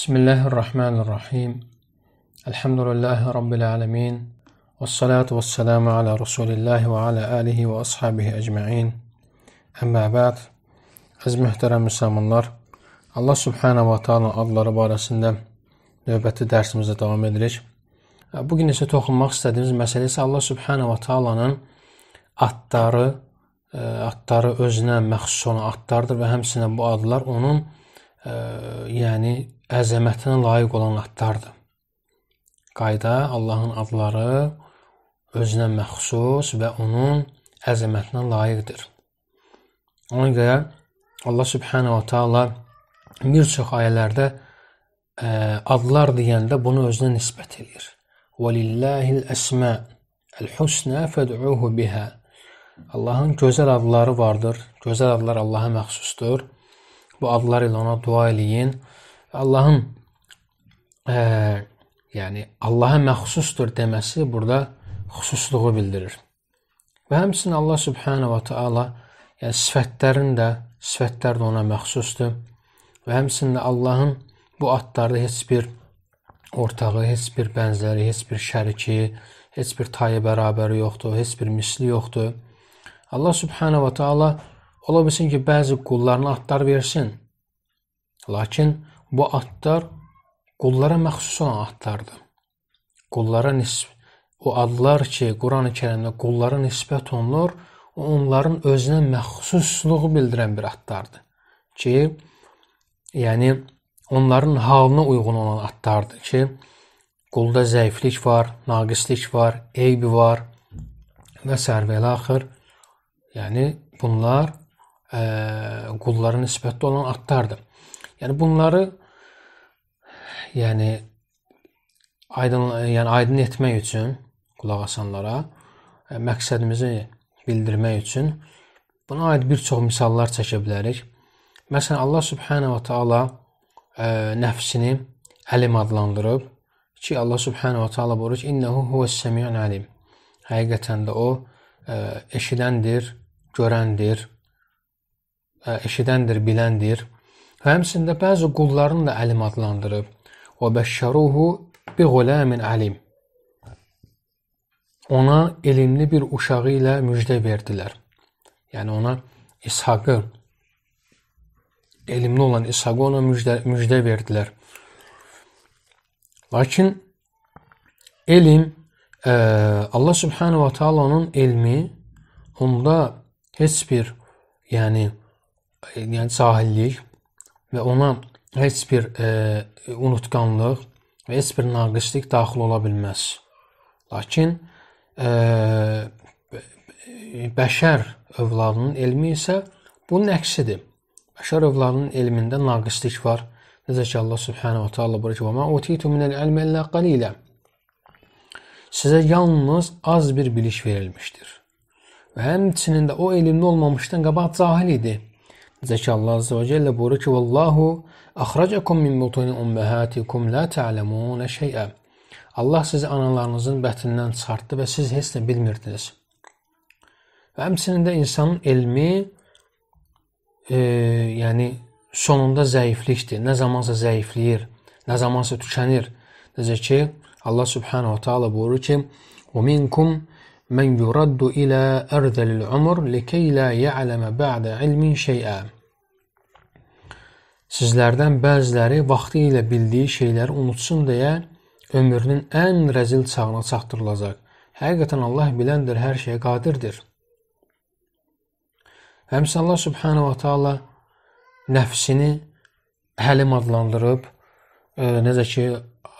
بسم الله الرحمن الرحيم الحمد لله رب العالمين والصلاة والسلام على رسول الله وعلى آله وأصحابه أجمعين أما بعد Az möhtərəm müsəlmanlar, Allah Subhanahu va Taala adları barəsində növbəti dərsimizə davam edirik. Bu gün isə toxunmaq istədiyimiz məsələ isə Allah Subhanahu va Taalanın adları, e, adları özünə məxsus olan adlardır və həmçinin bu adlar onun ə, e, yəni əzəmətinə layiq olan adlardır. Qayda Allahın adları özünə məxsus və onun əzəmətinə layiqdir. Ona görə Allah Subhanahu taala bir çox ayələrdə ə, e, adlar deyəndə bunu özünə nisbət eləyir. Valillahil əsma el-husna fad'uhu biha. Allahın gözəl adları vardır. Gözəl adlar Allaha məxsusdur. Bu adlar ilə ona dua eləyin Allahın ə, e, yəni Allaha məxsusdur deməsi burada xüsusluğu bildirir. Və həmçinin Allah Subhanahu va Taala yəni sifətlərin də sifətlər də ona məxsusdur. Və həmçinin Allahın bu adlarda heç bir ortağı, heç bir bənzəri, heç bir şəriki, heç bir tayı bərabəri yoxdur, heç bir misli yoxdur. Allah Subhanahu va Taala ola bilsin ki, bəzi qullarına adlar versin. Lakin Bu adlar qullara məxsus olan adlardır. Qullara nisb o adlar ki, Qurani Kərimdə qullara nisbət olunur, onların özünə məxsusluğu bildirən bir adlardır ki, yəni onların halına uyğun olan adlardır ki, qulda zəiflik var, naqislik var, eybi var və sərvələ axır. Yəni bunlar ə, qullara nisbətdə olan adlardır. Yəni bunları yəni aydın yəni aydın etmək üçün qulaq asanlara e, məqsədimizi bildirmək üçün buna aid bir çox misallar çəkə bilərik. Məsələn Allah subhanahu va taala e, nəfsini əlim adlandırıb ki, Allah subhanahu va taala buyurur ki, innehu huves-semi'un alim. Həqiqətən də o ə, e, eşidəndir, görəndir, ə, eşidəndir, biləndir. Həmçində bəzi qullarını da əlim adlandırıb. Və bəşşəruhu bi ğulamin alim. Ona elmli bir uşağı ilə müjdə verdilər. Yəni ona İshaqı elmli olan İshaqı ona müjdə, müjdə verdilər. Lakin elm ə, e, Allah subhanahu va taala'nın elmi onda heç bir yəni e, yəni cahillik və ona heç bir e, unutqanlıq və heç bir naqislik daxil ola bilməz. Lakin e, bəşər övladının elmi isə bunun əksidir. Bəşər övladının elmində naqislik var. Necə ki Allah Subhanahu taala buyurur ki: "Və ma utitu minəl ilmi illə qalila." Sizə yalnız az bir biliş verilmişdir. Və həmçinin də o elmli olmamışdan qabaq cahil idi. Zeki Allah Azze ve Celle buyurur ki Vallahu ahracakum min butuni ummahatikum la ta'lemun şey'e. Allah sizi analarınızın bətnindən çıxartdı və siz heç nə bilmirdiniz. Və həmçinin də insanın elmi e, yəni sonunda zəiflikdir. Nə zamansa zəifləyir, nə zamansa tükənir. Necə ki Allah Subhanahu taala buyurur ki: "Və minkum مَنْ يُرَدُّ إلَى أَرْذَلِ الْعُمُرِ لِكَيْ لَا يَعْلَمَ بَعْدَ عِلْمٍ شَيْئًا Sizlərdən bəziləri vaxtı ilə bildiyi şeyləri unutsun deyə ömrünün ən rəzil çağına çatdırılacaq. Həqiqətən Allah biləndir, hər şeyə qadirdir. Həmsə Allah Subhanahu wa Taala nəfsini həlim adlandırıb, e, necə ki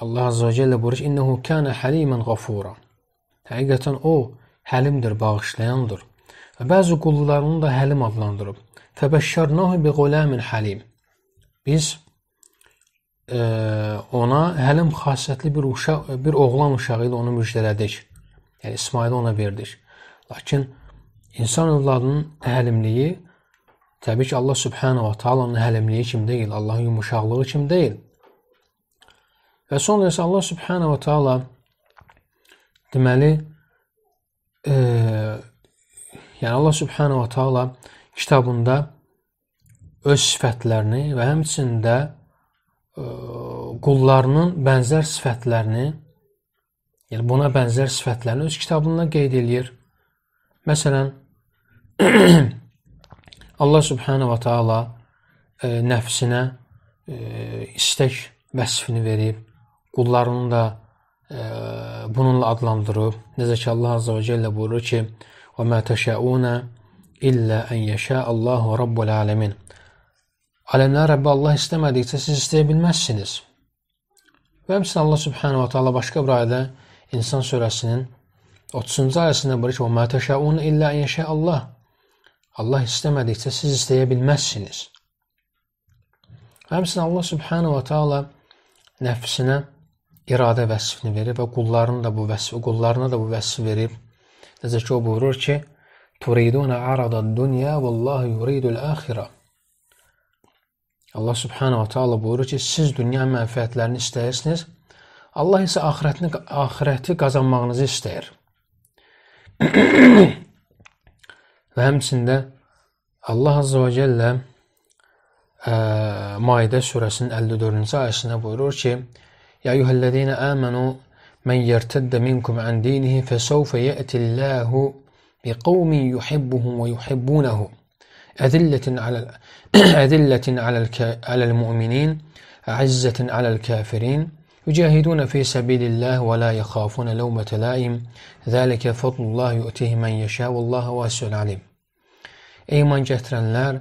Allah Azza ve Celle buyurur: "İnnehu kana haliman gafura." Həqiqətən o həlimdir, bağışlayandır və bəzi qullarını da həlim adlandırıb. Fəbəşşərnahu bi ghulamin halim. Biz e, ona həlim xasiyyətli bir uşaq, bir oğlan uşağı ilə onu müjdələdik. Yəni İsmaili ona verdik. Lakin insan övladının həlimliyi təbii ki Allah Subhanahu va Taala'nın həlimliyi kimi deyil, Allahın yumuşaqlığı kimi deyil. Və sonra isə Allah Subhanahu va Taala Deməli, e, yəni Allah Subhanahu va Taala kitabında öz sifətlərini və həmçində e, qullarının bənzər sifətlərini, yəni buna bənzər sifətlərini öz kitabında qeyd eləyir. Məsələn, Allah Subhanahu va Taala e, nəfsinə e, istək vəsfini verib, qullarının da bununla adlandırıb. Necə ki Allah Azza və Cəllə buyurur ki: "Və mə təşəuna illə en yəşə Allahu Rabbul aləmin." Aləmlər Rəbbi Allah istəmədikcə siz istəyə bilməzsiniz. Və həmçinin Allah Subhanahu va Taala başqa bir ayədə İnsan surəsinin 30-cu ayəsində buyurur ki: "Və mə təşəuna illə en yəşə Allah." Allah istəmədikcə siz istəyə bilməzsiniz. Həmçinin Allah Subhanahu va Taala nəfsinə iradə vəsfini verir və qullarına da bu vəsfi, qullarına da bu vəsfi verir. Necə ki o buyurur ki: "Turiduna aradan dunya vallahu yuridul axirə." Allah subhanahu va taala buyurur ki, siz dünya mənfəətlərini istəyirsiniz, Allah isə axirətini axirəti qazanmağınızı istəyir. və həmçində Allah azza və cəllə ə, Maidə surəsinin 54-cü ayəsində buyurur ki: يا أيها الذين آمنوا من يرتد منكم عن دينه فسوف يأتي الله بقوم يحبهم ويحبونه أذلة على أذلة على على المؤمنين عزة على الكافرين يجاهدون في سبيل الله ولا يخافون لومة لائم ذلك فضل الله يؤتيه من يشاء والله واسع عليم إيمان gətirənlər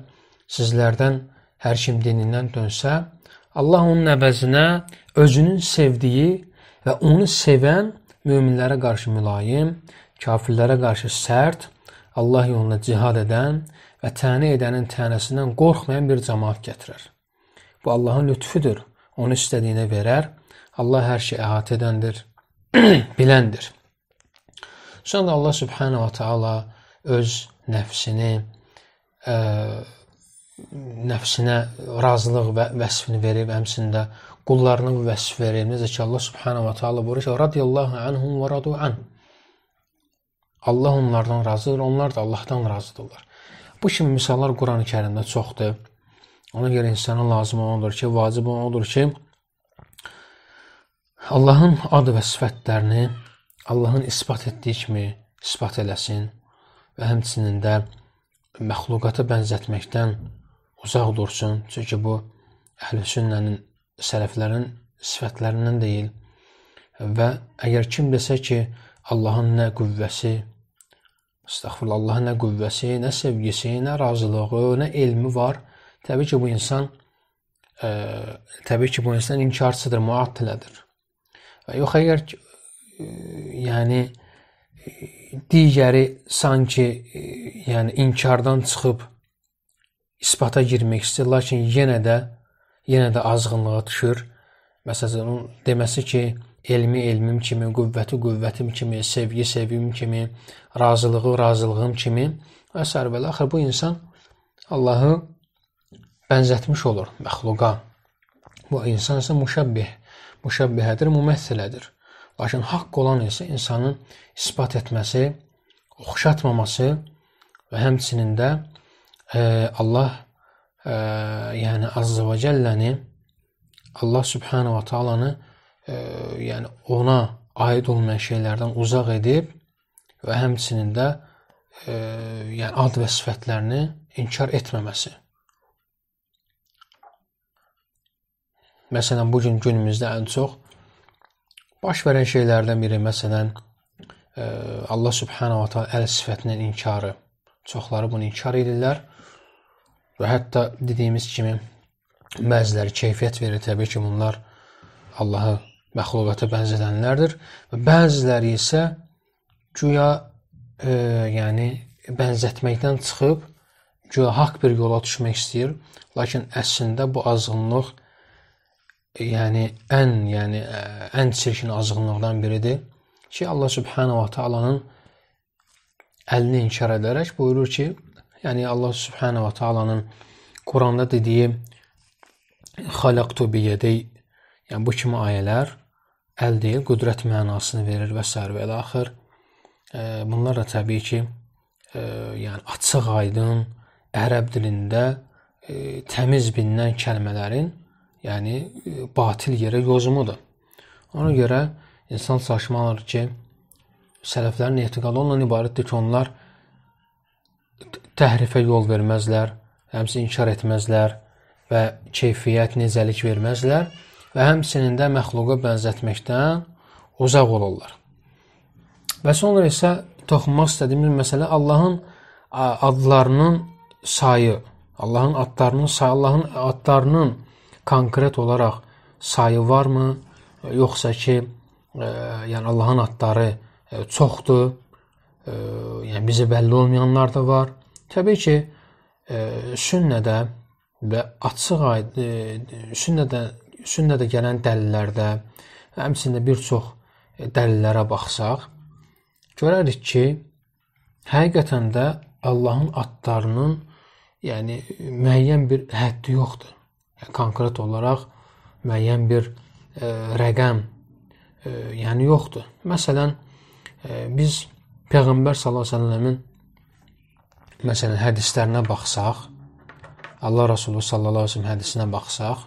sizlərdən hər kim dinindən dönsə, Allah onun əvəzinə özünün sevdiyi və onu sevən möminlərə qarşı mülayim, kafirlərə qarşı sərt, Allah yolunda cihad edən və təni edənin tənəsindən qorxmayan bir cəmaat gətirər. Bu Allahın lütfüdür. Onu istədiyinə verər. Allah hər şeyi əhatə edəndir, biləndir. Sonra Allah Subhanahu va Taala öz nəfsini ə, nəfsinə razılıq və vəsfini verib, həmçində qullarına bu vəsf verib. Necə ki Allah subhanahu va taala buyurur ki, radiyallahu anhum və radu an. Allah onlardan razıdır, onlar da Allahdan razıdırlar. Bu kimi misallar Qurani-Kərimdə çoxdur. Ona görə insana lazım olandır ki, vacib olandır ki, Allahın ad və sifətlərini Allahın isbat etdiyi kimi isbat eləsin və həmçinin də məxluqata bənzətməkdən uzaq dursun. Çünki bu əhlüsünnənin, sələflərin sifətlərindən deyil. Və əgər kim desə ki, Allahın nə qüvvəsi, Əstəğfirullah, Allahın nə qüvvəsi, nə sevgisi, nə razılığı, nə elmi var. Təbii ki, bu insan ə, e, təbii ki, bu insan inkarçıdır, muattilədir. Və yox əgər ə, e, yəni e, digəri sanki ə, yəni inkardan çıxıb isbata girmək istəyir, lakin yenə də yenə də azğınlığa düşür. Məsələn, onun deməsi ki, elmi elmim kimi, qüvvəti qüvvətim kimi, sevgi sevgim kimi, razılığı razılığım kimi əsər və axır bu insan Allahı bənzətmiş olur məxluqa. Bu insan isə müşəbbih, müşəbbihədir, mümessilədir. Lakin haqq olan isə insanın isbat etməsi, oxşatmaması və həmçinin də Allah ə, e, yəni Azza və Cəlləni Allah Subhanahu va Taala'nı e, yəni ona aid olmayan şeylərdən uzaq edib və həmçinin də ə, e, yəni ad və sifətlərini inkar etməməsi. Məsələn, bu gün günümüzdə ən çox baş verən şeylərdən biri məsələn Allah Subhanahu va Taala əl sifətinin inkarı. Çoxları bunu inkar edirlər Və hətta dediyimiz kimi bəziləri keyfiyyət verir. Təbii ki, bunlar Allahı məxluqata bənzədənlərdir və bəziləri isə güya e, yəni bənzətməkdən çıxıb güya haqq bir yola düşmək istəyir. Lakin əslində bu azğınlıq e, yəni ən, yəni e, ən çirkin azğınlıqdan biridir ki, Allah Subhanahu va Taala'nın əlini inkar edərək buyurur ki: Yəni Allah Subhanahu va Taala'nın Quranda dediyi xalaqtu biyədi yəni bu kimi ayələr əl deyil, qüdrət mənasını verir və sər və axır. Bunlar da təbii ki, yəni açıq-aydın ərəb dilində təmiz bilinən kəlmələrin, yəni batil yerə yozumudur. Ona görə insan çaşmalıdır ki, sələflərin etiqadı ondan ibarətdir ki, onlar təhrifə yol verməzlər, həmçinin inkar etməzlər və keyfiyyət necəlik verməzlər və həmçinin də məxluqa bənzətməkdən uzaq olurlar. Və sonra isə toxunmaq istədiyimiz məsələ Allahın adlarının sayı, Allahın adlarının sayı, Allahın adlarının konkret olaraq sayı varmı, yoxsa ki, ə, e, yəni Allahın adları e, çoxdur, ə, e, yəni bizə bəlli olmayanlar da var Təbii ki, e, sünnədə və açıq e, sünnədə sünnədə gələn dəlillərdə həmçinin bir çox dəlillərə baxsaq, görərik ki, həqiqətən də Allahın adlarının yəni müəyyən bir həddi yoxdur. Yəni, konkret olaraq müəyyən bir e, rəqəm e, yəni yoxdur. Məsələn, e, biz Peyğəmbər sallallahu əleyhi və səlləmin məsələn hədislərinə baxsaq, Allah Rəsulu sallallahu əleyhi və səlləm hədisinə baxsaq,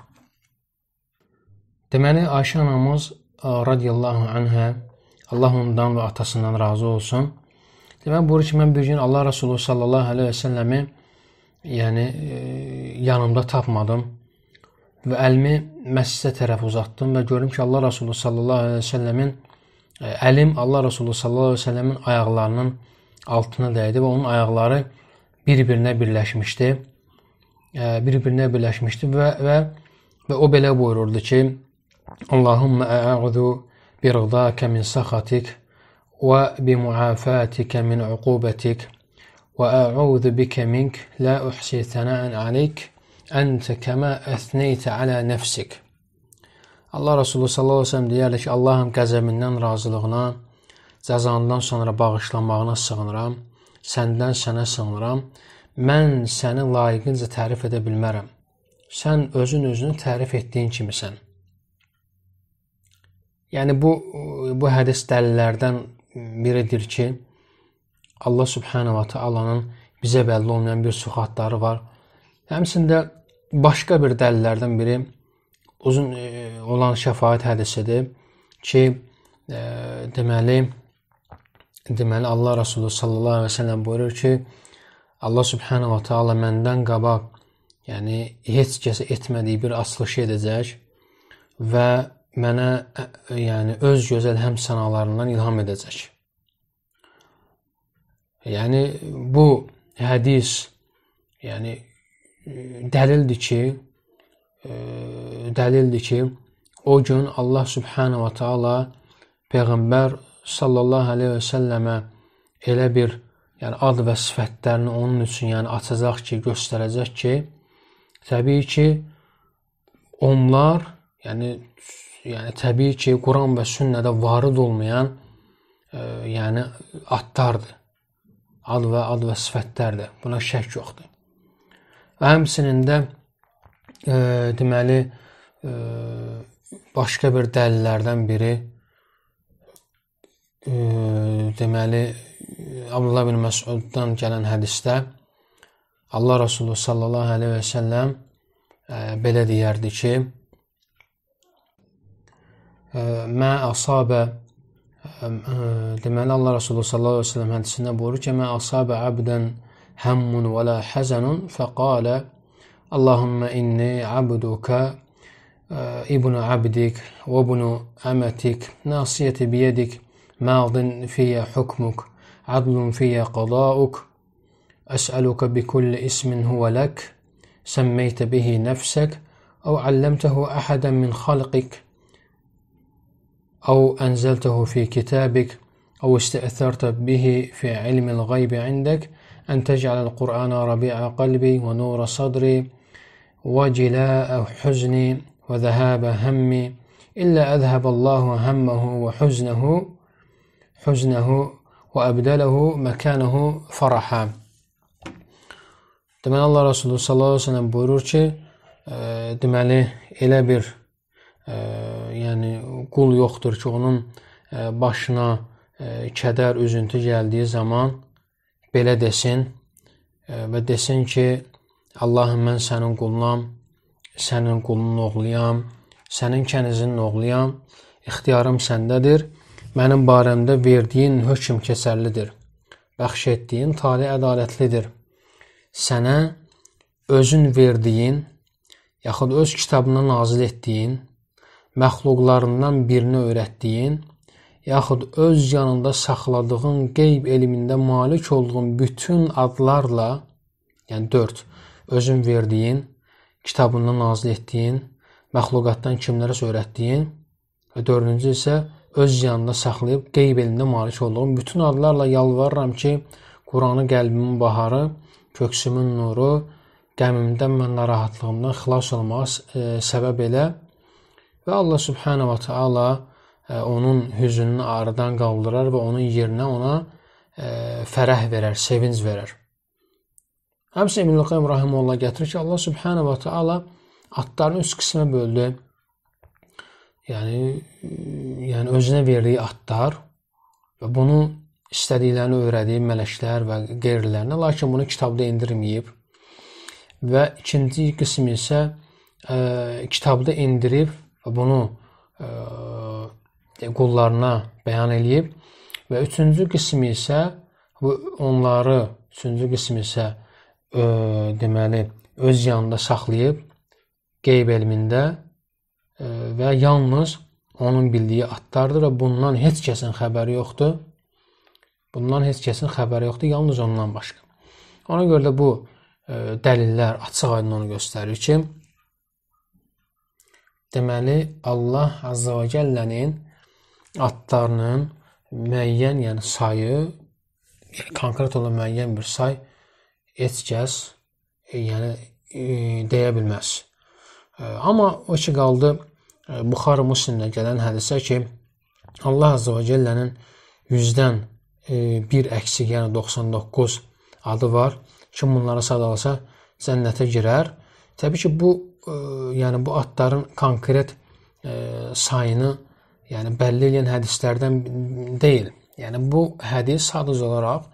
deməli Ayşə anamız e, radiyallahu anha Allah ondan və atasından razı olsun. Deməli bu ki mən bir gün Allah Rəsulu sallallahu əleyhi və səlləmi yəni e, yanımda tapmadım və əlimi məscidə tərəf uzatdım və gördüm ki, Allah Rəsulu sallallahu əleyhi və səlləmin e, əlim Allah Rəsulu sallallahu əleyhi və səlləmin ayaqlarının altına dəydi və onun ayaqları bir-birinə birləşmişdi. Bir-birinə birləşmişdi və və və o belə buyururdu ki: "Allahumma a'udhu bi ridaka min sakhatik və bi muafatika min uqubatik və a'udhu bika mink la uhsi sana'an alayk anta kama athnayta ala nafsik." Allah Resulü sallallahu əleyhi və səlləm deyirdi ki, Allahım qəzəbindən razılığına, cəzanından sonra bağışlamağına sığınıram səndən sənə sığınıram. Mən səni layiqincə tərif edə bilmərəm. Sən özün özünü tərif etdiyin kimisən. Yəni bu bu hədis dəlillərdən biridir ki, Allah subhanahu va taalanın bizə bəlli olmayan bir suxatları var. Həmçində başqa bir dəlillərdən biri uzun e, olan şəfaət hədisidir ki, e, deməli, deməli Allah Rəsulu sallallahu əleyhi və səlləm buyurur ki, Allah subhanahu va taala məndən qabaq, yəni heç kəsə etmədiyi bir açılış edəcək və mənə yəni öz gözəl həm sənalarından ilham edəcək. Yəni bu hədis yəni dəlildir ki, dəlildir ki, o gün Allah subhanahu va taala peyğəmbər sallallahu əleyhi və səlləmə elə bir yəni ad və sifətlərini onun üçün yəni açacaq ki, göstərəcək ki, təbii ki onlar, yəni yəni təbii ki, Quran və sünnədə varid olmayan ə, e, yəni adlardır. Ad və ad və sifətlərdir. Buna şək yoxdur. Və həmçinin də ə, e, deməli ə, e, başqa bir dəlillərdən biri e, deməli Abdullah bin Məsuddan gələn hədisdə Allah Resulü sallallahu əleyhi və səlləm e, belə deyərdi ki: "Mə asabə deməli Allah Resulü sallallahu əleyhi və səlləm hədisində buyurur ki: "Mə asabə abdan hammun və la hazanun" fəqala Allahumma inni abduka ibnu abdik və ibnu amatik nasiyati biyədik ماض في حكمك عدل في قضاؤك أسألك بكل اسم هو لك سميت به نفسك أو علمته أحدا من خلقك أو أنزلته في كتابك أو استأثرت به في علم الغيب عندك أن تجعل القرآن ربيع قلبي ونور صدري وجلاء حزني وذهاب همي إلا أذهب الله همه وحزنه hüznəhu və əbdələhu məkənəhu farahə. Deməli Allah Resulü sallallahu əleyhi və səlləm buyurur ki, e, deməli elə bir e, yəni qul yoxdur ki, onun e, başına e, kədər, üzüntü gəldiyi zaman belə desin e, və desin ki, Allahım mən sənin qulunam, sənin qulunun oğluyam, sənin kənizinin oğluyam, ixtiyarım səndədir Mənim barəmdə verdiyin hökm keçərlidir. Bəxş etdiyin tale ədalətlidir. Sənə özün verdiyin, yaxud öz kitabına nazil etdiyin, məxluqlarından birinə öyrətdiyin, yaxud öz yanında saxladığın qeyb elmində malik olduğun bütün adlarla, yəni 4, özün verdiyin, kitabından nazil etdiyin, məxluqatdan kimlərə öyrətdiyin və dördüncü isə öz yanında saxlayıb qeyb elində malik olduğum bütün adlarla yalvarıram ki, Quranı qəlbimin baharı, köksümün nuru, qəmimdən və narahatlığımdan xilas olmağa e, səbəb elə və Allah subhanahu va taala e, onun hüznünü aradan qaldırar və onun yerinə ona e, fərəh verər, sevinc verər. Həmçinin İbn Qayyim rahimehullah gətirir ki, Allah subhanahu va taala atlarını üç qismə böldü yəni yəni özünə verdiyi adlar və bunu istədiklərini öyrədiyim mələklər və qeyrilərinə, lakin bunu kitabda endirməyib. Və ikinci qismi isə ə, e, kitabda endirib və bunu ə, e, qullarına bəyan eləyib. Və üçüncü qismi isə bu onları üçüncü qismi isə ə, e, deməli öz yanında saxlayıb qeyb elmində və yalnız onun bildiyi adlardır və bundan heç kəsin xəbəri yoxdur. Bundan heç kəsin xəbəri yoxdur, yalnız ondan başqa. Ona görə də bu e, dəlillər açıq-aydın onu göstərir ki, deməli Allah Azza və Cəllənin adlarının müəyyən, yəni sayı, yəni konkret olan müəyyən bir say heç kəs e, yəni e, deyə bilməz. Amma o ki qaldı Buxarı Müslimdə gələn hədisə ki, Allah Azza və Cellənin 100-dən e, bir əksik, yəni 99 adı var. Kim bunları sadalasa cənnətə girər. Təbii ki, bu e, yəni bu adların konkret e, sayını yəni bəlli edən hədislərdən deyil. Yəni bu hədis sadəcə olaraq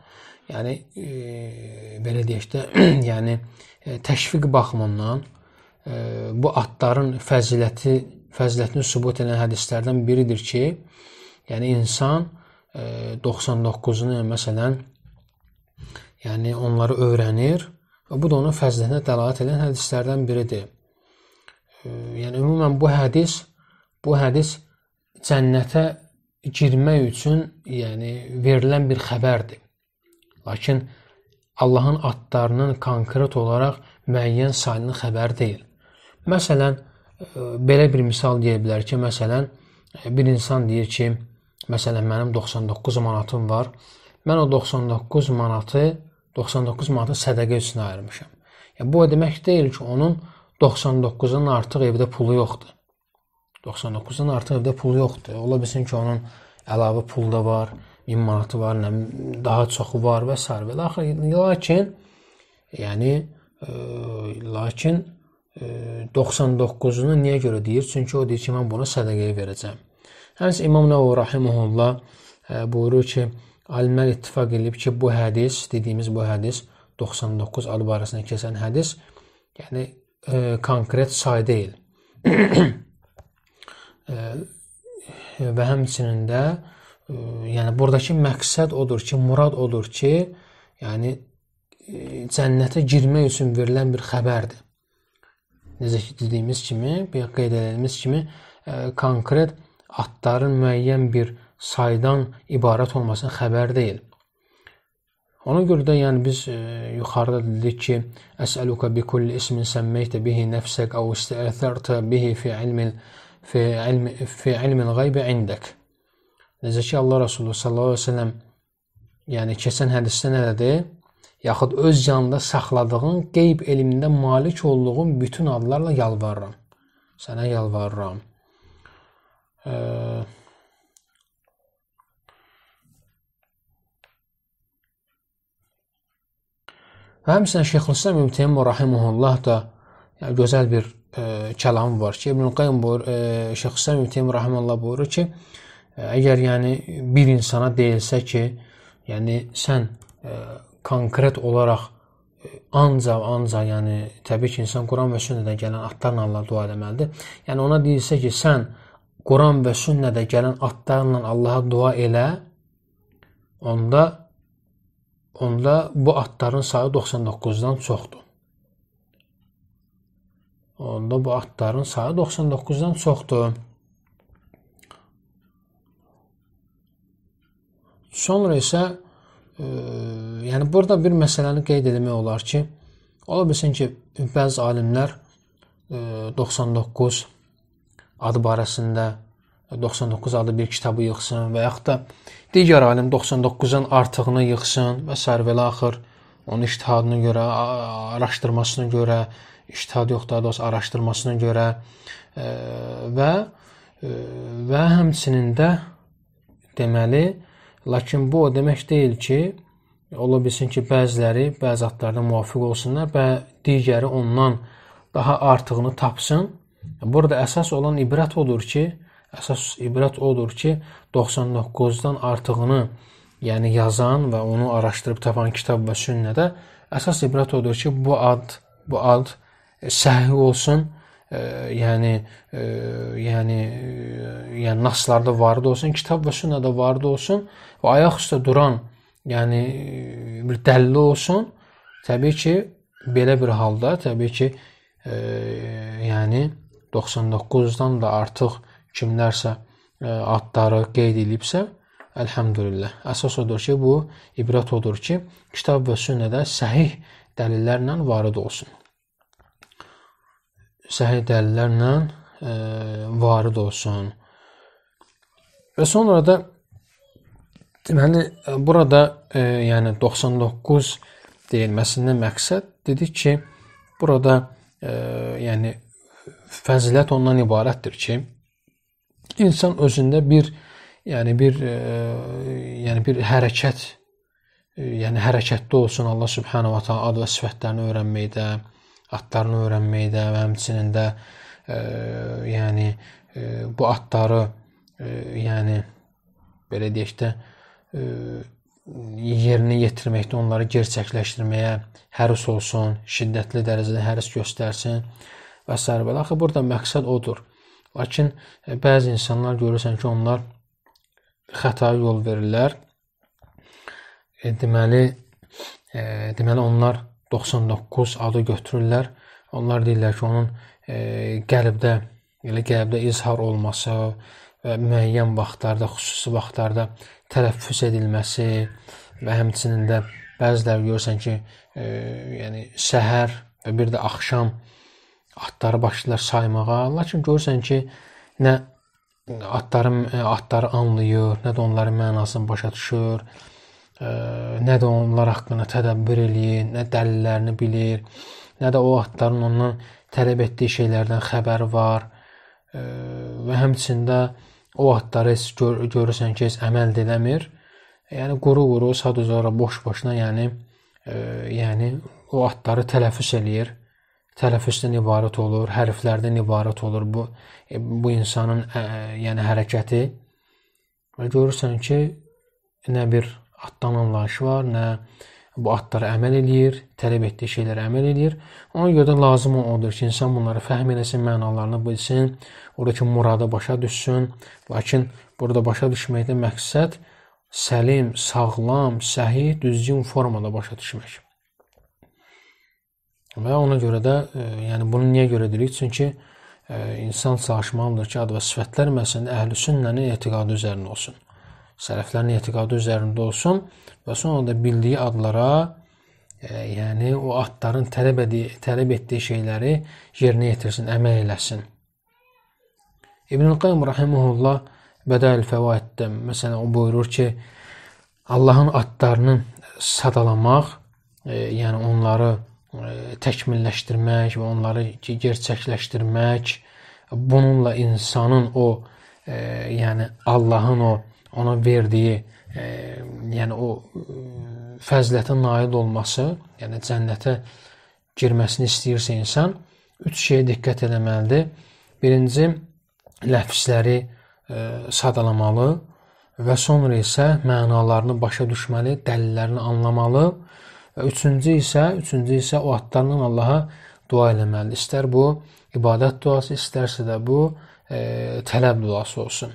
yəni e, belə deyək də, yəni e, təşviq baxımından e, bu adların fəziləti fəzilətini sübut edən hədislərdən biridir ki, yəni insan 99-unu e, məsələn yəni onları öyrənir və bu da onun fəzilətinə dəlalət edən hədislərdən biridir. E, yəni ümumən bu hədis bu hədis cənnətə girmək üçün yəni verilən bir xəbərdir. Lakin Allahın adlarının konkret olaraq müəyyən sayının xəbəri deyil. Məsələn, belə bir misal deyə bilər ki, məsələn, e, bir insan deyir ki, məsələn, mənim 99 manatım var. Mən o 99 manatı 99 manatı sədaqə üçün ayırmışam. Yəni bu o demək deyil ki, onun 99-un artıq evdə pulu yoxdur. 99-un artıq evdə pulu yoxdur. Ola bilsin ki, onun əlavə pulu da var, 1000 manatı var, nə daha çoxu var və s. və lakin yəni e, lakin 99-unu niyə görə deyir? Çünki o deyir ki, mən bunu sədəqəyə verəcəm. Həmçinin İmam Nəvavi rahimehullah buyurur ki, alimlər ittifaq edib ki, bu hədis, dediyimiz bu hədis 99 al barəsində keçən hədis, yəni e, konkret say deyil. e, və həmçinin də e, yəni burdakı məqsəd odur ki, murad odur ki, yəni e, cənnətə girmək üçün verilən bir xəbərdir necə ki dediyimiz kimi, qeyd etdiyimiz kimi e, konkret adların müəyyən bir saydan ibarət olmasının xəbər deyil. Ona görə də yəni biz e, yuxarıda dedik ki, əsəluka bi kulli ismin səmməytə bihi nəfsək aw istəthərtə bihi fi ilmin fi ilmi fi ilmin qeybi indək. Necə ki Allah Resulü sallallahu əleyhi və səlləm yəni keçən hədisdə nə dedi? yaxud öz canında saxladığın qeyb elmində malik olduğun bütün adlarla yalvarıram. Sənə yalvarıram. E, Həmçinin Şeyxülislam İbn Teymiyyə rahimehullah da yəni gözəl bir e, kəlam var ki, İbn Qayyim buyur, e, Şeyxülislam İbn Teymiyyə rahimehullah buyurur ki, e, əgər yəni bir insana deyilsə ki, yəni sən ə, e, konkret olaraq ancaq e, ancaq yəni təbii ki, insan Quran və sünnədən gələn adlarla dua etməlidir. Yəni ona deyilsə ki, sən Quran və sünnədə gələn adlarla Allaha dua elə, onda onda bu adların sayı 99-dan çoxdur. Onda bu adların sayı 99-dan çoxdur. Sonra isə yəni burada bir məsələni qeyd etmək olar ki, ola bilsin ki, bəzi alimlər 99 e, adı barəsində 99 e, adlı bir kitabı yığsın və yaxud da digər alim 99-un artığını yığsın və sər və axır onun ictihadına görə, araşdırmasına görə, ictihad yox daha doğrusu araşdırmasına görə e, və və həmçinin də deməli Lakin bu o demək deyil ki, ola bilsin ki, bəziləri bəzi adlarına muvafiq olsunlar və digəri ondan daha artığını tapsın. Burada əsas olan ibrət odur ki, əsas ibrət odur ki, 99-dan artığını, yəni yazan və onu araşdırıb tapan kitab və sünnədə əsas ibrət odur ki, bu ad bu ad səhih olsun yəni yəni yəni naslarda vard olsun, kitab və sünnədə vard olsun və ayaq üstə duran, yəni bir dəlil olsun. Təbii ki, belə bir halda təbii ki, e, yəni 99-dan da artıq kimlərsə e, adları qeyd edilibsə, əlhəmdülillah. Əsas odur ki, bu ibrət odur ki, kitab və sünnədə səhih dəlillərlə varid olsun səhih dəlillərlə e, varid olsun. Və sonra da deməli e, burada e, yəni 99 deyilməsindən məqsəd dedik ki, burada e, yəni fəzilət ondan ibarətdir ki, insan özündə bir yəni bir e, yəni bir hərəkət e, yəni hərəkətdə olsun Allah Subhanahu va Taala ad və sifətlərini öyrənməkdə, atlarını öyrənməkdə və həmçinin də e, yəni e, bu atları e, yəni belə deyək də e, yerinə yetirməkdə onları gerçəkləşdirməyə həris olsun, şiddətli dərəcədə həris göstərsin və s. belə. Axı burada məqsəd odur. Lakin e, bəzi insanlar görürsən ki, onlar xətaya yol verirlər. E, deməli, e, deməli onlar 99 adı götürürlər. Onlar deyirlər ki, onun e, qəlbdə elə qəlbdə izhar olması və müəyyən vaxtlarda, xüsusi vaxtlarda tələffüs edilməsi və həmçinin də bəziləri görsən ki, e, yəni səhər və bir də axşam atları başlar saymağa. Lakin görsən ki, nə atların e, atları anlayır, nə də onların mənasını başa düşür nə də onlar haqqında tədəbbür eləyir, nə dəlillərini bilir, nə də o atların ondan tələb etdiyi şeylərdən xəbəri var. Və həmçində o atları heç gör, görürsən ki, heç əməl edəmir. Yəni quru-quru sadəcə boş-boşuna, yəni e, yəni o atları tələffüs eləyir. Tələffüsdən ibarət olur, hərflərdən ibarət olur bu e, bu insanın ə, yəni hərəkəti. Və görürsən ki, nə bir atdan anlayışı var, nə bu adlara əməl eləyir, tələb etdiyi şeylərə əməl eləyir. Ona görə də lazım odur ki, insan bunları fəhm eləsin, mənalarını bilsin, oradakı murada başa düşsün. Lakin burada başa düşməkdə məqsəd səlim, sağlam, səhih, düzgün formada başa düşmək. Və ona görə də, e, yəni bunu niyə görə deyirik? Çünki e, insan çalışmalıdır ki, ad və sifətlər məsələn əhlüsünnənin etiqadı üzərində olsun sələflərin etiqadı üzərində olsun və sonra da bildiyi adlara, e, yəni o adların tələb, ediyi, tələb etdiyi şeyləri yerinə yetirsin, əmək eləsin. İbnül Qayyim rahimehullah Bədəl Fəvaiddə məsələn o buyurur ki, Allahın adlarını sadalamaq, e, yəni onları e, təkmilləşdirmək və onları gerçəkləşdirmək bununla insanın o e, yəni Allahın o ona verdiyi, e, yəni o e, fəzilətə nail olması, yəni cənnətə girməsini istəyirsə insan, üç şeyə diqqət etməlidir. Birinci ləfzləri e, sadalamalı və sonra isə mənalarını başa düşməli, dəlillərini anlamalı. Və üçüncü isə, üçüncü isə o adlarla Allaha dua eləməlidir. İstər bu ibadət duası, istərsə də bu e, tələb duası olsun.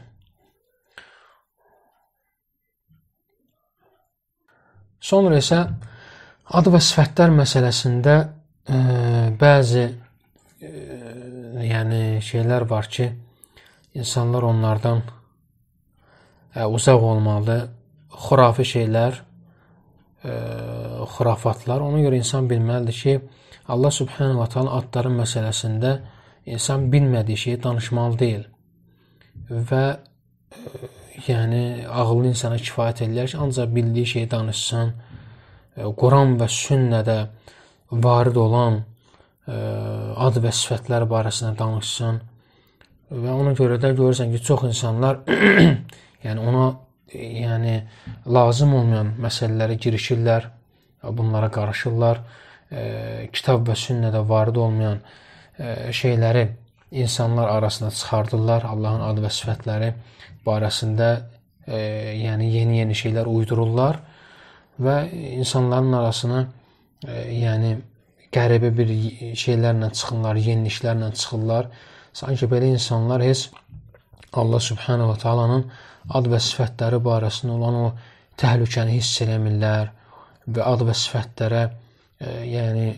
Sonra isə ad və sifətlər məsələsində e, bəzi e, yəni şeylər var ki, insanlar onlardan e, uzaq olmalı. Xurafi şeylər, e, xurafatlar. Ona görə insan bilməlidir ki, Allah subhanahu va taala adların məsələsində insan bilmədiyi şeyi danışmalı deyil. Və e, yəni ağıllı insana kifayət eləyər ki, ancaq bildiyi şeyi danışsın. E, Quran və sünnədə varid olan e, ad və sifətlər barəsində danışsın. Və ona görə də görürsən ki, çox insanlar yəni ona yəni lazım olmayan məsələlərə girişirlər, bunlara qarışırlar. E, kitab və sünnədə varid olmayan şeyləri insanlar arasına çıxardırlar. Allahın adı və sifətləri barəsində e, yəni yeni-yeni şeylər uydururlar və insanların arasına e, yəni qəribə bir şeylərlə çıxırlar, yeniliklərlə çıxırlar. Sanki belə insanlar heç Allah subhanahu va taalanın ad və sifətləri barəsində olan o təhlükəni hiss eləmirlər və ad və sifətlərə e, yəni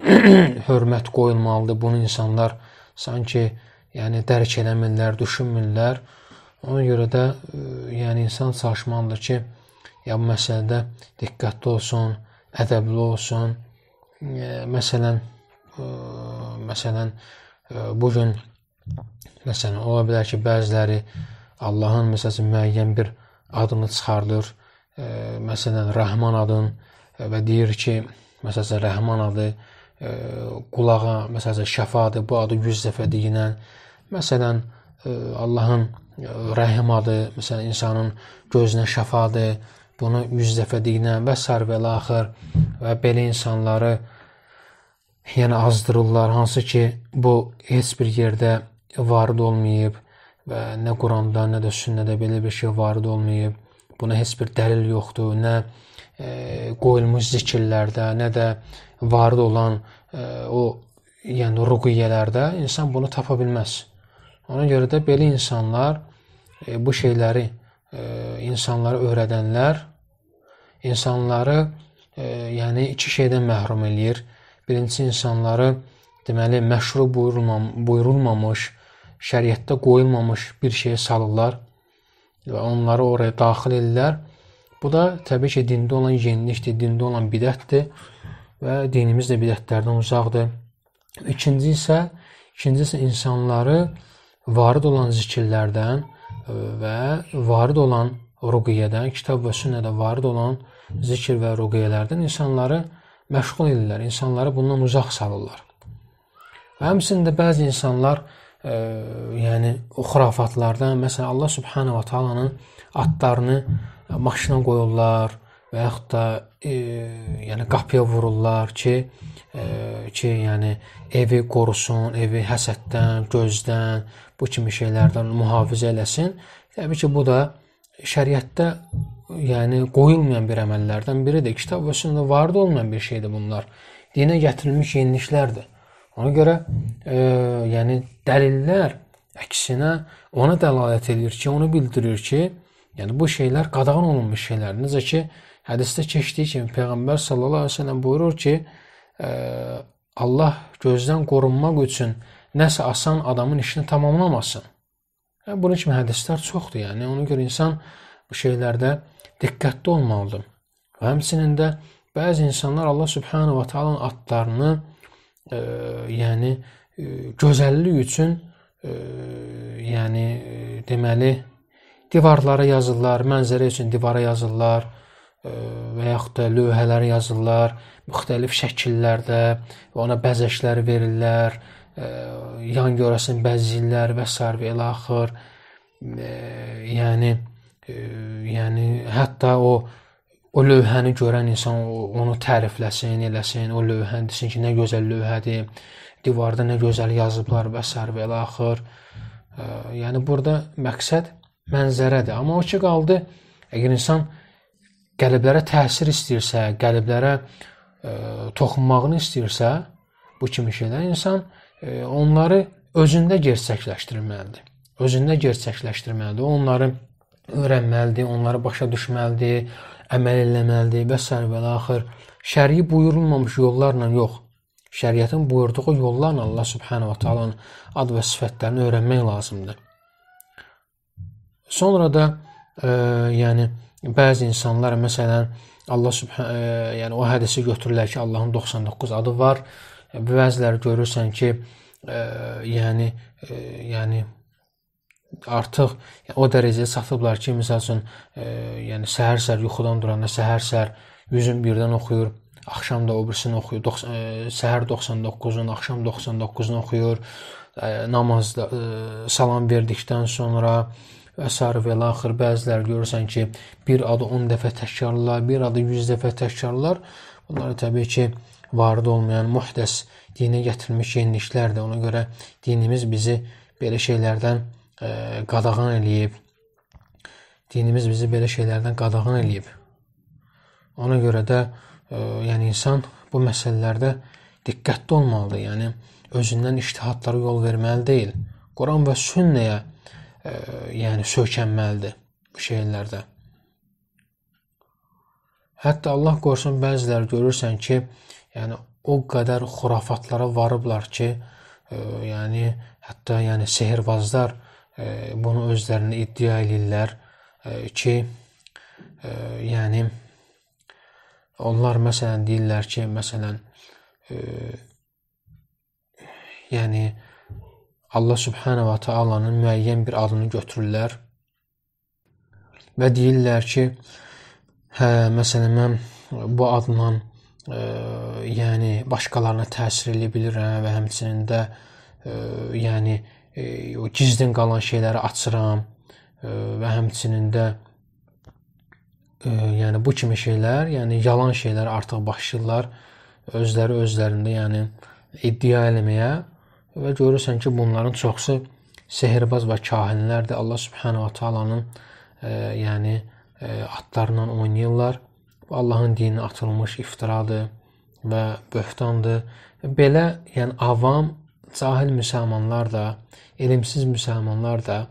hörmət qoyulmalıdır. Bunu insanlar e, sanki yəni dərk eləmirlər, düşünmürlər. Ona görə də e, yəni insan çalışmalıdır ki, ya bu məsələdə diqqətli olsun, ədəbli olsun. E, məsələn, e, məsələn bu gün məsələn ola bilər ki, bəziləri Allahın məsələn müəyyən bir adını çıxardır. Məsələn, Rəhman adın və deyir ki, məsələn Rəhman adı qulağa, məsələn, şəfadır, bu adı 100 dəfə deyilən, məsələn, Allahın rəhim adı, məsələn, insanın gözünə şəfadır, bunu 100 dəfə deyilən və sər və axır və belə insanları yəni azdırırlar, hansı ki, bu heç bir yerdə varid olmayıb və nə Quranda, nə də sünnədə belə bir şey varid olmayıb. Buna heç bir dəlil yoxdur, nə e, qoyulmuş zikirlərdə, nə də e, vard olan ə, e, o yəni ruqiyyələrdə insan bunu tapa bilməz. Ona görə də belə insanlar e, bu şeyləri e, insanlara öyrədənlər insanları e, yəni iki şeydən məhrum eləyir. Birincisi insanları deməli məşru buyurulmam buyurulmamış, şəriətdə qoyulmamış bir şeyə salırlar və onları oraya daxil edirlər. Bu da təbii ki, dində olan yenilikdir, dində olan bidətdir və dinimiz də bidətlərdən uzaqdır. İkinci isə ikinci isə insanları varid olan zikirlərdən e, və varid olan ruqiyyədən, kitab və sünnədə varid olan zikir və ruqiyyələrdən insanları məşğul edirlər, insanları bundan uzaq salırlar. Və həmçində bəzi insanlar ə, e, yəni o xurafatlardan, məsələn Allah Subhanahu va Taala'nın atlarını maşına qoyurlar, və yaxud da e, yəni qapıya vururlar ki, e, ki, yəni evi qorusun, evi həsəddən, gözdən, bu kimi şeylərdən mühafizə eləsin. Təbii ki, bu da şəriətdə yəni qoyulmayan bir əməllərdən biridir. Kitab və sünnədə vard olmayan bir şeydir bunlar. Dinə gətirilmiş yeniliklərdir. Ona görə e, yəni dəlillər əksinə ona dəlalət eləyir ki, onu bildirir ki, yəni bu şeylər qadağan olunmuş şeylərdir. Necə ki, e, hədisdə keçdiyi kimi Peyğəmbər sallallahu əleyhi və səlləm buyurur ki, ə, Allah gözdən qorunmaq üçün nəsə asan adamın işini tamamlamasın. Hə, bunun kimi hədislər çoxdur, yəni ona görə insan bu şeylərdə diqqətli olmalıdır. Və həmçinin də bəzi insanlar Allah subhanahu va taala'nın adlarını ə, yəni ə, gözəllik üçün ə, yəni ə, deməli divarlara yazırlar, mənzərə üçün divara yazırlar və yaxud da lövhələr yazırlar, müxtəlif şəkillərdə və ona bəzəklər verirlər, yan görəsin bəzirlər və s. və elə axır. Yəni yəni hətta o o lövhəni görən insan onu tərifləsin, eləsin, o lövhəni desin ki, nə gözəl lövhədir. Divarda nə gözəl yazıblar və s. və elə axır. Yəni burada məqsəd mənzərədir. Amma o ki qaldı, əgər insan e, qəlblərə təsir istəyirsə, qəlblərə e, toxunmağını istəyirsə, bu kimi şeylər insan e, onları özündə gerçəkləşdirməlidir. Özündə gerçəkləşdirməlidir. Onları öyrənməlidir, onları başa düşməlidir, əməl etməlidir və sər və axır şəri buyurulmamış yollarla yox, şəriətin buyurduğu yollarla Allah subhanahu va taalanın ad və sifətlərini öyrənmək lazımdır. Sonra da e, yəni Bəzi insanlar məsələn Allah subhan e, yəni o hədisi götürürlər ki, Allahın 99 adı var. E, bəziləri görürsən ki, e, yəni e, yəni artıq o dərəcəyə çatıblar ki, məsəl üçün, e, yəni səhər-səhər yuxudan duranda səhər-səhər 100-ün birdən oxuyur, axşam da o birisini oxuyur. 90, e, səhər 99-un, axşam 99-unu oxuyur. E, namazda e, salam verdikdən sonra e, əsər və axır bəziləri görürsən ki, bir adı 10 dəfə təkrarlar, bir adı 100 dəfə təkrarlar. Bunlar təbii ki, varid olmayan muhdəs dinə gətirilmiş yeniliklərdir. Ona görə dinimiz bizi belə şeylərdən ə, e, qadağan eləyib. Dinimiz bizi belə şeylərdən qadağan eləyib. Ona görə də ə, e, yəni insan bu məsələlərdə diqqətli olmalıdır. Yəni özündən ictihadlara yol verməli deyil. Quran və sünnəyə e, yəni söhkənməlidir bu şeylərdə. Hətta Allah qorusun bəziləri görürsən ki, yəni o qədər xurafatlara varıblar ki, e, yəni hətta yəni sehirbazlar e, bunu özlərini iddia edirlər e, ki, e, yəni onlar məsələn deyirlər ki, məsələn e, yəni e, Allah Subhanahu va Taala'nın müəyyən bir adını götürürlər və deyirlər ki, hə, məsələn mən bu adla ə, e, yəni başqalarına təsir eləyə bilirəm və həmçinin də ə, e, yəni ə, e, o gizlin qalan şeyləri açıram ə, və həmçinin də ə, yəni bu kimi şeylər, yəni yalan şeylər artıq başlayırlar özləri özlərində yəni iddia eləməyə Və görürsən ki, bunların çoxu sehrbaz və kahinlərdir. Allah Subhanahu va Taala'nın e, yəni e, atlarla oynayırlar. Bu Allahın dininə atılmış iftiradır və böhtandır. Belə, yəni avam cahil müsəlmanlar da, elmsiz müsəlmanlar da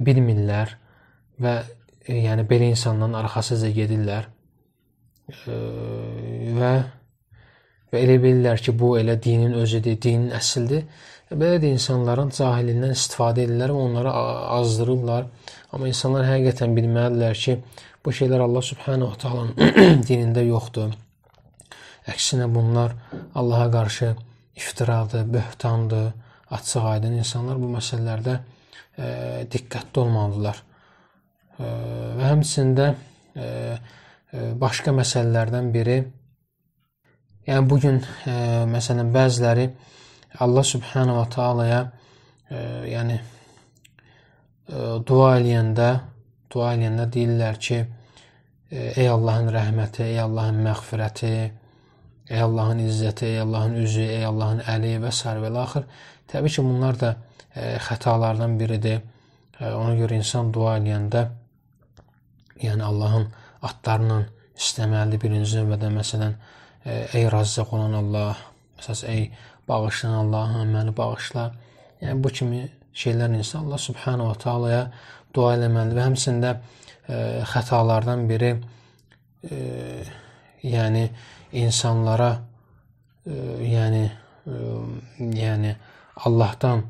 bilmirlər və e, yəni belə insanların arxasınca gedirlər. E, və və elə bilirlər ki, bu elə dinin özüdür, dinin əslidir Belə də insanların cahilindən istifadə edirlər və onları azdırırlar. Amma insanlar həqiqətən bilməlidirlər ki, bu şeylər Allah Subhanahu Taala'nın dinində yoxdur. Əksinə bunlar Allaha qarşı iftiradır, böhtandır. Açıq aydın insanlar bu məsələlərdə e, diqqətli olmalıdırlar. E, və həmçində e, e başqa məsələlərdən biri yəni bu gün e, məsələn bəziləri e, Allah subhanahu wa taalaya e, yəni e, dua eləyəndə dua eləyəndə deyirlər ki, e, ey Allahın rəhməti, ey Allahın məğfirəti, ey Allahın izzəti, ey Allahın üzü, ey Allahın əli və s. və axır. Təbii ki, bunlar da e, xətalardan biridir. E, ona görə insan dua eləyəndə yəni Allahın adlarla istəməlidir birinci növbədə məsələn e, ey Razzaq olan Allah, məsələn ey bağışla Allahım, məni bağışla. Yəni bu kimi şeylər insanlar Subhanahu va Taalaya dua eləməlidir və həmçində ə, e, xətalardan biri ə, e, yəni insanlara ə, e, yəni ə, yəni Allahdan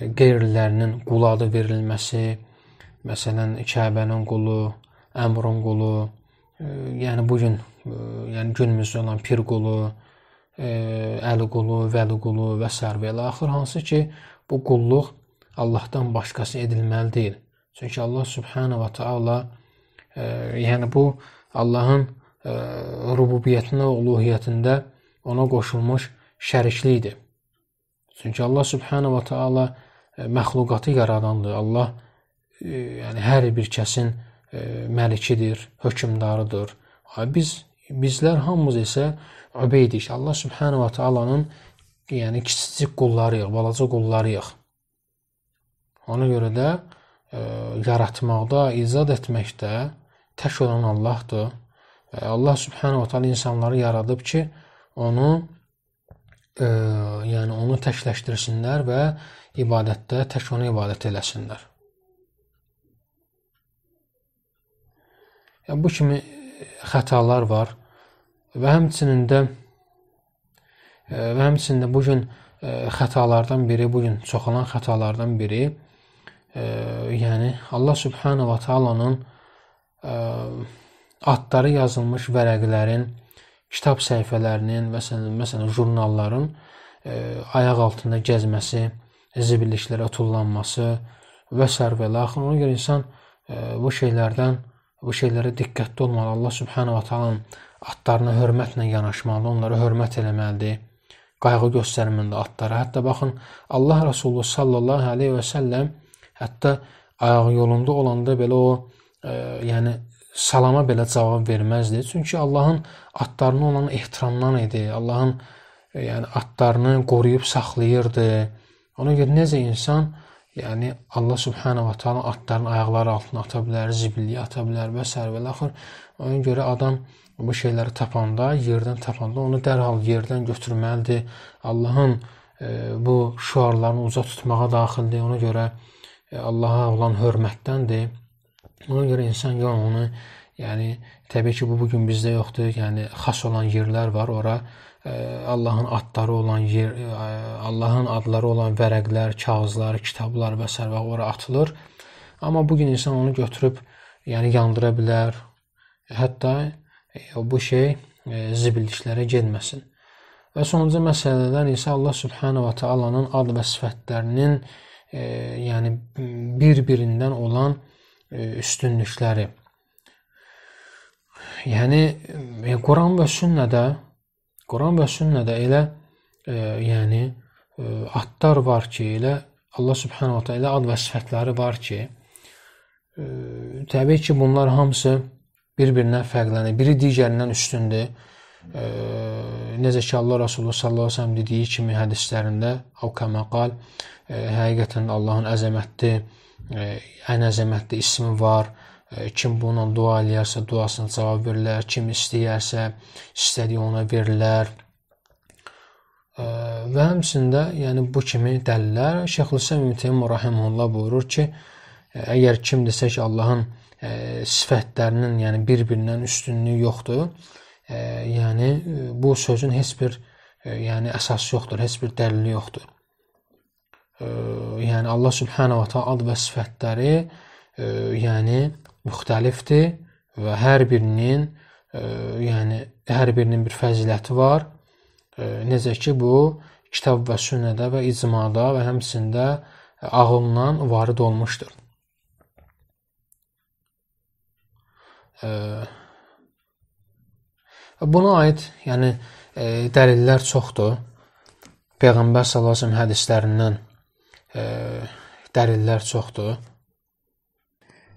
qeyrilərinin qul adı verilməsi, məsələn Kəbənin qulu, Əmrun qulu, ə, yəni bu gün yəni günümüzdə olan pir qulu, əli qulu, vəli qulu və s. və ilə axır hansı ki, bu qulluq Allahdan başqası edilməli deyil. Çünki Allah Subhanahu va Taala yəni bu Allahın rububiyyətində, uluhiyyətində ona qoşulmuş şəriklikdir. Çünki Allah Subhanahu va Taala məxluqatı yaradandır. Allah yəni hər bir kəsin malikidir, hökmdarıdır. Biz bizlər hamımız isə Ubeydik. Allah Subhanahu va Taala'nın yəni kiçicik qullarıyıq, balaca qullarıyıq. Ona görə də ə, e, yaratmaqda, icad etməkdə tək olan Allahdır. E, Allah Subhanahu va Taala insanları yaradıb ki, onu ə, e, yəni onu təkləşdirsinlər və ibadətdə tək ona ibadət eləsinlər. Yəni bu kimi xətalar var və həmçinində e, və həmçində bu gün e, xətalardan biri, bu gün çoxalan xətalardan biri, ə, e, yəni Allah Subhanahu va Taala'nın adları yazılmış vərəqlərin, kitab səhifələrinin, məsələn, məsələn jurnalların ə, ayaq altında gəzməsi, zibilliklərə tullanması və sər və laxır. Ona görə insan ə, bu şeylərdən, bu şeylərə diqqətli olmalı. Allah Subhanahu va Taala'nın atlarına hörmətlə yanaşmalı, onlara hörmət eləməlidir. Qayğı göstərməndə atlara. Hətta baxın, Allah Rəsulu sallallahu alayhi və səlləm hətta ayaq yolunda olanda belə o, e, yəni salama belə cavab verməzdi. Çünki Allahın atlarına olan ehtiramdan idi. Allahın e, yəni atlarını qoruyub saxlayırdı. Ona görə necə insan Yəni Allah subhanahu va taala atların ayaqları altına ata bilər, zibilliyə ata bilər və sər və axır. Ona görə adam bu şeyləri tapanda, yerdən tapanda onu dərhal yerdən götürməlidir. Allahın e, bu şüarlarını uca tutmağa daxildir. Ona görə e, Allaha olan hörmətdəndir. Ona görə insan ya onu, yəni təbii ki, bu bu gün bizdə yoxdur. Yəni xas olan yerlər var. Ora e, Allahın adları olan yer, Allahın adları olan vərəqlər, kağızlar, kitablar və sərvə ora atılır. Amma bu gün insan onu götürüb yəni yandıra bilər. Hətta E, bu şey e, zibilliklərə getməsin. Və sonuncu məsələdən isə Allah Subhanahu va Taala'nın ad və sifətlərinin e, yəni bir-birindən olan e, üstünlükləri. Yəni e, Quran və sünnədə Quran və sünnədə elə e, yəni e, adlar var ki, elə Allah Subhanahu va Taala ad və sifətləri var ki, e, təbii ki, bunlar hamısı e, bir-birindən fərqlənir. Biri digərindən üstündür. E, necə ki Allah Rasulü sallallahu əleyhi və səlləm dediyi kimi hədislərində avkamaqal e, həqiqətən Allahın əzəmətli e, ən əzəmətli ismi var. E, kim bununla dua eləyərsə duasına cavab verilər, kim istəyərsə istədiyi ona verilər. E, və həmçində, yəni bu kimi dəlillər Şeyxülislam İbn Teymiyyə rahimehullah buyurur ki, əgər kim desə ki, Allahın e, sifətlərinin, yəni bir-birindən üstünlüyü yoxdur. Yəni e, bu sözün heç bir e, yəni əsası yoxdur, heç bir dəlili yoxdur. Yəni Allah Subhanahu va Taala ad və sifətləri e, yəni müxtəlifdir və hər birinin yəni hər birinin bir fəziləti var. Necə ki bu kitab və sünnədə və icmada və həmçində ağılla varid olmuşdur. Buna aid, yəni e, dəlillər çoxdur. Peyğəmbər sallallahu əleyhi və səlləm hədislərindən e, dəlillər çoxdur.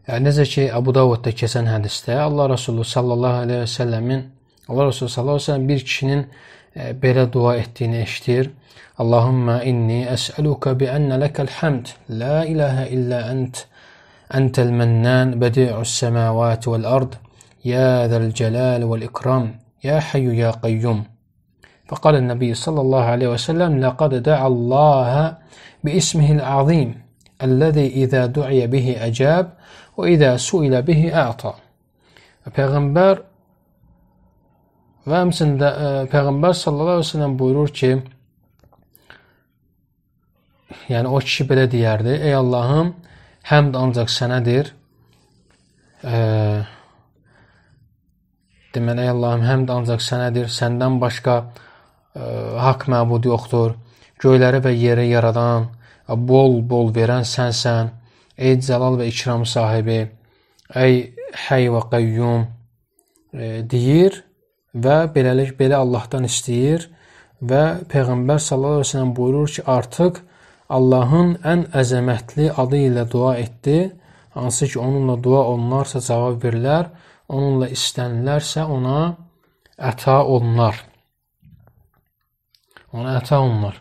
Yəni necə ki Əbu Davudda keçən hədisdə Allah Rəsulu sallallahu əleyhi və səlləmin Allah Rəsulu sallallahu əleyhi və səlləm bir kişinin e, belə dua etdiyini eşidir. Allahumma inni es'aluka bi anna lakal hamd la ilaha illa ent أنت المنان بديع السماوات والأرض يا ذا الجلال والإكرام يا حي يا قيوم فقال النبي صلى الله عليه وسلم لقد دعا الله باسمه العظيم الذي إذا دعي به أجاب وإذا سئل به أعطى Peygamber ve hemsinde e, Peygamber sallallahu aleyhi ve sellem buyurur ki yani o kişi belə deyərdi ey Allahım həmd ancaq sənədir. E, deməli, Allahım, həmd ancaq sənədir. Səndən başqa e, haqq məbud yoxdur. Göyləri və yeri yaradan, bol-bol verən sənsən. Ey cəlal və ikram sahibi, ey həy və qayyum e, deyir və beləlik belə Allahdan istəyir və peyğəmbər sallallahu əleyhi və səlləm buyurur ki, artıq Allahın ən əzəmətli adı ilə dua etdi, hansı ki onunla dua olunarsa cavab verilər, onunla istənilərsə ona əta olunar. Ona əta olunar.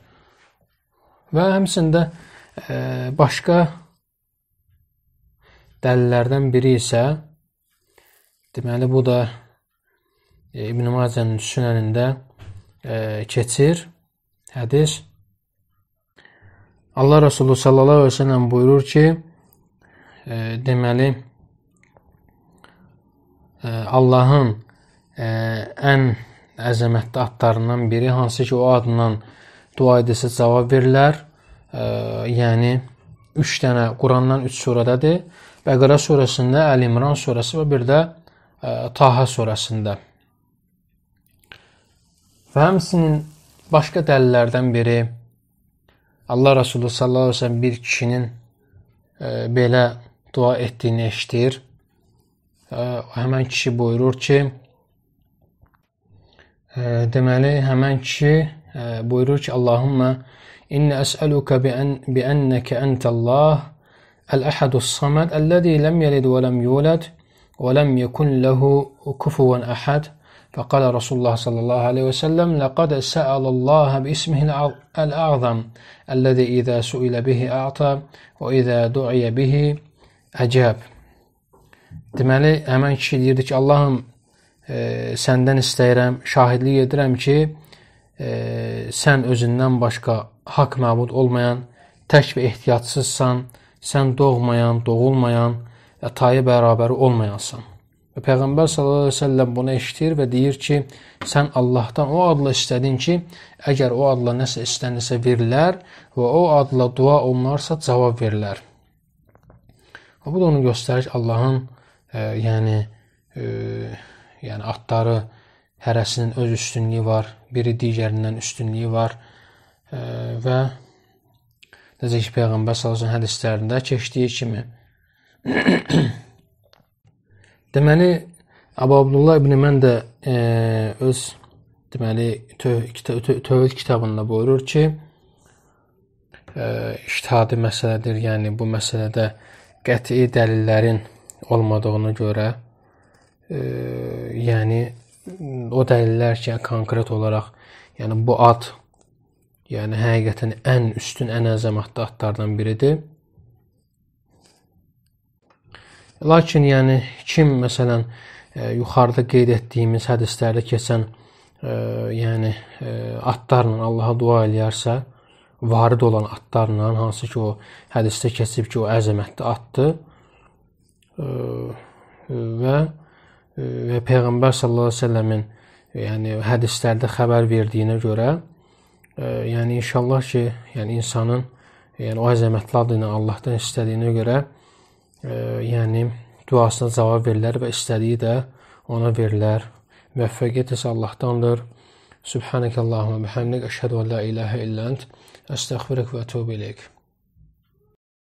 Və həmçində e, başqa dəlillərdən biri isə deməli bu da e, İbn Macənin Sünənində e, keçir hədis. Allah Resulü sallallahu əleyhi və səlləm buyurur ki, e, deməli e, Allahın e, ən əzəmətli adlarından biri hansı ki, o adla dua edəsə cavab verilər. E, yəni 3 dənə Qurandan 3 surədadır. Bəqərə surəsində, Əl-İmran surəsi və bir də e, Taha surəsində. Və həmçinin başqa dəlillərdən biri Allah Resulü sallallahu aleyhi ve sellem bir kişinin e, belə dua etdiyini eşitir. E, həmən kişi buyurur ki, e, deməli həmən kişi e, buyurur ki, Allahümme, inni es'aluka bi an ente Allah, el ahadu samad allazi lem yelid ve lem yulad ve lem yekun lehu kufuven ahad. فقال رسول الله صلى الله عليه وسلم لقد سأل الله باسمه الأعظم الذي إذا سئل به أعطى وإذا دعي به أجاب Deməli, həmən kişi deyirdi ki, Allahım, e, səndən istəyirəm, şahidlik edirəm ki, e, sən özündən başqa haqq məbud olmayan, tək və ehtiyatsızsan, sən doğmayan, doğulmayan və tayı bərabəri olmayansan. Və Peyğəmbər sallallahu əleyhi və səlləm bunu eşidir və deyir ki, sən Allahdan o adla istədin ki, əgər o adla nəsə istənilsə verilər və o adla dua olunarsa cavab verilər. Və bu da onu göstərir ki, Allahın e, yəni e, yəni adları hərəsinin öz üstünlüyü var, biri digərindən üstünlüyü var e, və necə ki Peyğəmbər sallallahu əleyhi və səlləm hədislərində keçdiyi kimi Deməli Əbu Abdullah ibn mən də e, öz deməli tövhid kitabında buyurur ki, e, ictihadi məsələdir. Yəni bu məsələdə qəti dəlillərin olmadığına görə e, yəni o dəlillər ki, konkret olaraq yəni bu ad yəni həqiqətən ən üstün, ən əzəmətli adlardan biridir. Lakin yəni kim məsələn e, yuxarıda qeyd etdiyimiz hədislərdə keçən ə, e, yəni ə, e, atlarla Allaha dua eləyərsə, varid olan atlarla, hansı ki o hədisdə keçib ki, o əzəmətli atdır. Ə, və ə, və peyğəmbər sallallahu əleyhi və səlləmin yəni hədislərdə xəbər verdiyinə görə ə, yəni inşallah ki, yəni insanın yəni o əzəmətli adını Allahdan istədiyinə görə ə, e, yəni duasına cavab verilər və istədiyi də ona verilər. Müvəffəqiyyət isə Allahdandır. Subhanakallahumma bihamdik, əşhədu an la ilaha illa ent, əstəğfiruka və etub ilayk.